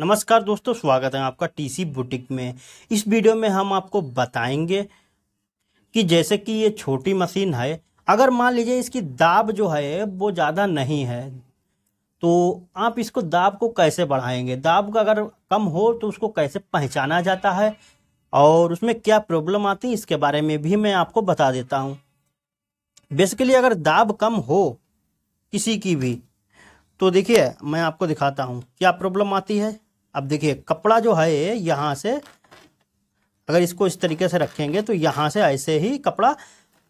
नमस्कार दोस्तों स्वागत है आपका टीसी बुटीक में इस वीडियो में हम आपको बताएंगे कि जैसे कि ये छोटी मशीन है अगर मान लीजिए इसकी दाब जो है वो ज़्यादा नहीं है तो आप इसको दाब को कैसे बढ़ाएंगे दाब का अगर कम हो तो उसको कैसे पहचाना जाता है और उसमें क्या प्रॉब्लम आती है इसके बारे में भी मैं आपको बता देता हूँ बेसिकली अगर दाब कम हो किसी की भी तो देखिए मैं आपको दिखाता हूँ क्या प्रॉब्लम आती है अब देखिए कपड़ा जो है यहाँ से अगर इसको इस तरीके से रखेंगे तो यहाँ से ऐसे ही कपड़ा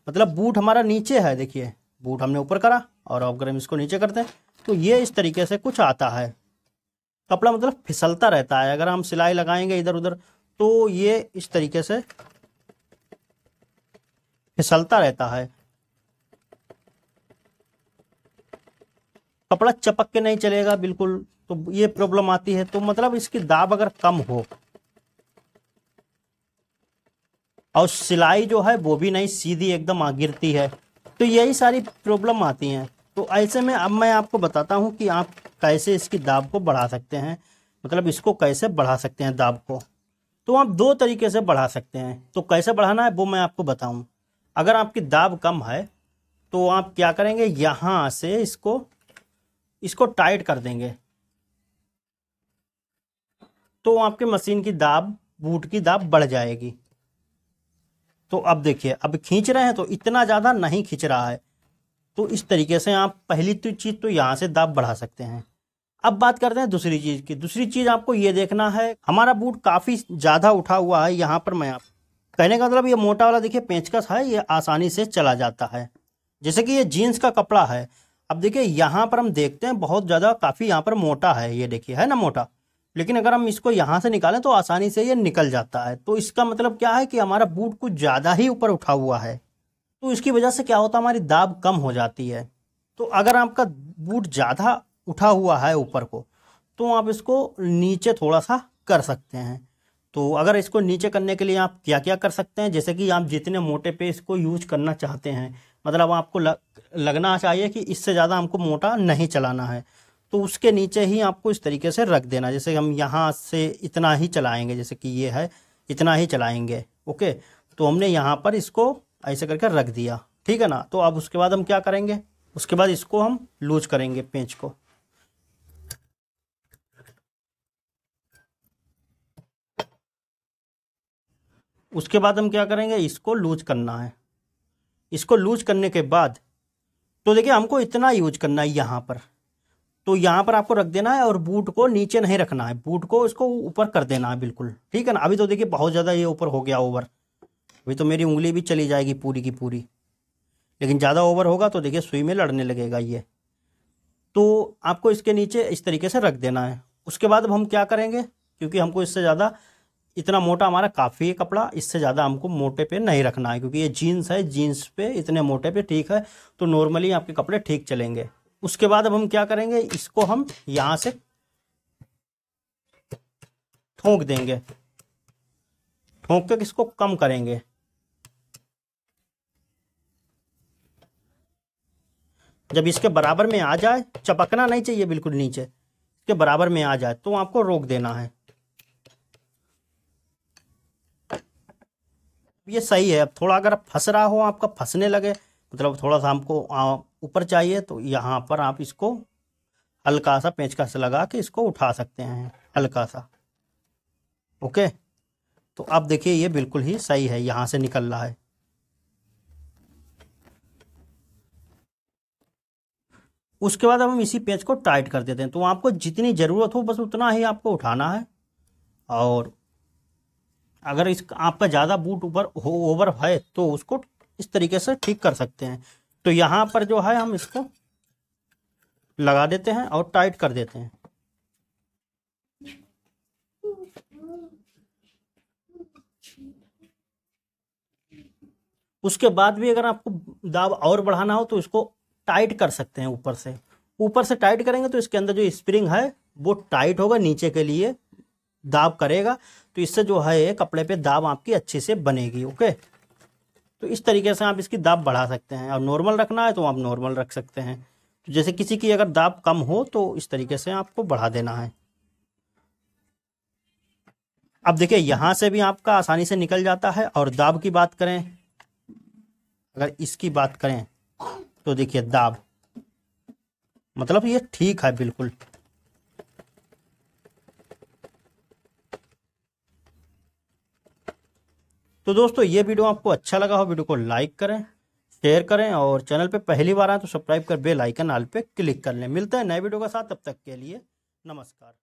मतलब बूट हमारा नीचे है देखिए बूट हमने ऊपर करा और अगर हम इसको नीचे करते हैं तो ये इस तरीके से कुछ आता है कपड़ा मतलब फिसलता रहता है अगर हम सिलाई लगाएंगे इधर उधर तो ये इस तरीके से फिसलता रहता है कपड़ा चपक के नहीं चलेगा बिल्कुल तो ये प्रॉब्लम आती है तो मतलब इसकी दाब अगर कम हो और सिलाई जो है वो भी नहीं सीधी एकदम गिरती है तो यही सारी प्रॉब्लम आती हैं तो ऐसे में अब मैं आपको बताता हूं कि आप कैसे इसकी दाब को बढ़ा सकते हैं मतलब इसको कैसे बढ़ा सकते हैं दाब को तो आप दो तरीके से बढ़ा सकते हैं तो कैसे बढ़ाना है वो मैं आपको बताऊं अगर आपकी दाब कम है तो आप क्या करेंगे यहाँ से इसको इसको टाइट कर देंगे तो आपके मशीन की दाब बूट की दाब बढ़ जाएगी तो अब देखिए अब खींच रहे हैं तो इतना ज़्यादा नहीं खींच रहा है तो इस तरीके से आप पहली तो चीज़ तो यहाँ से दाब बढ़ा सकते हैं अब बात करते हैं दूसरी चीज़ की दूसरी चीज़ आपको ये देखना है हमारा बूट काफ़ी ज़्यादा उठा हुआ है यहाँ पर मैं आप कहने का मतलब ये मोटा वाला देखिए पेंचकस है ये आसानी से चला जाता है जैसे कि ये जीन्स का कपड़ा है अब देखिए यहाँ पर हम देखते हैं बहुत ज़्यादा काफ़ी यहाँ पर मोटा है ये देखिए है ना मोटा लेकिन अगर हम इसको यहाँ से निकालें तो आसानी से ये निकल जाता है तो इसका मतलब क्या है कि हमारा बूट कुछ ज़्यादा ही ऊपर उठा हुआ है तो इसकी वजह से क्या होता है हमारी दाब कम हो जाती है तो अगर आपका बूट ज़्यादा उठा हुआ है ऊपर को तो आप इसको नीचे थोड़ा सा कर सकते हैं तो अगर इसको नीचे करने के लिए आप क्या क्या कर सकते हैं जैसे कि आप जितने मोटे पे इसको यूज करना चाहते हैं मतलब आपको लग, लगना चाहिए कि इससे ज़्यादा हमको मोटा नहीं चलाना है तो उसके नीचे ही आपको इस तरीके से रख देना जैसे हम यहाँ से इतना ही चलाएंगे जैसे कि ये है इतना ही चलाएंगे ओके तो हमने यहाँ पर इसको ऐसे करके रख दिया ठीक है ना तो अब उसके बाद हम क्या करेंगे उसके बाद इसको हम लूज करेंगे पेंच को उसके बाद हम क्या करेंगे इसको लूज करना है इसको लूज करने के बाद तो देखिए हमको इतना यूज करना है यहाँ पर तो यहाँ पर आपको रख देना है और बूट को नीचे नहीं रखना है बूट को इसको ऊपर कर देना है बिल्कुल ठीक है ना अभी तो देखिए बहुत ज़्यादा ये ऊपर हो गया ओवर अभी तो मेरी उंगली भी चली जाएगी पूरी की पूरी लेकिन ज़्यादा ओवर होगा तो देखिए सुई में लड़ने लगेगा ये तो आपको इसके नीचे इस तरीके से रख देना है उसके बाद अब हम क्या करेंगे क्योंकि हमको इससे ज़्यादा इतना मोटा हमारा काफ़ी है कपड़ा इससे ज़्यादा हमको मोटे पे नहीं रखना है क्योंकि ये जीन्स है जीन्स पे इतने मोटे पे ठीक है तो नॉर्मली आपके कपड़े ठीक चलेंगे उसके बाद अब हम क्या करेंगे इसको हम यहां से ठोंक देंगे ठोंक के किसको कम करेंगे जब इसके बराबर में आ जाए चपकना नहीं चाहिए बिल्कुल नीचे इसके बराबर में आ जाए तो आपको रोक देना है ये सही है अब थोड़ा अगर फंस रहा हो आपका फंसने लगे मतलब थोड़ा सा हमको ऊपर चाहिए तो यहाँ पर आप इसको हल्का सा से लगा के इसको उठा सकते हैं हल्का सा ओके तो अब देखिए ये बिल्कुल ही सही है यहाँ से निकल रहा है उसके बाद अब हम इसी पेच को टाइट कर देते हैं तो आपको जितनी ज़रूरत हो बस उतना ही आपको उठाना है और अगर इस आपका ज़्यादा बूट ऊपर ओवर है तो उसको इस तरीके से ठीक कर सकते हैं तो यहाँ पर जो है हम इसको लगा देते हैं और टाइट कर देते हैं उसके बाद भी अगर आपको दाब और बढ़ाना हो तो इसको टाइट कर सकते हैं ऊपर से ऊपर से टाइट करेंगे तो इसके अंदर जो स्प्रिंग है वो टाइट होगा नीचे के लिए दाब करेगा तो इससे जो है कपड़े पे दाब आपकी अच्छे से बनेगी ओके तो इस तरीके से आप इसकी दाब बढ़ा सकते हैं और नॉर्मल रखना है तो आप नॉर्मल रख सकते हैं तो जैसे किसी की अगर दाब कम हो तो इस तरीके से आपको बढ़ा देना है अब देखिए यहां से भी आपका आसानी से निकल जाता है और दाब की बात करें अगर इसकी बात करें तो देखिए दाब मतलब ये ठीक है बिल्कुल तो दोस्तों ये वीडियो आपको अच्छा लगा हो वीडियो को लाइक करें शेयर करें और चैनल पे पहली बार आए तो सब्सक्राइब कर बेल आइकन आल पे क्लिक कर लें मिलता है नए वीडियो के साथ तब तक के लिए नमस्कार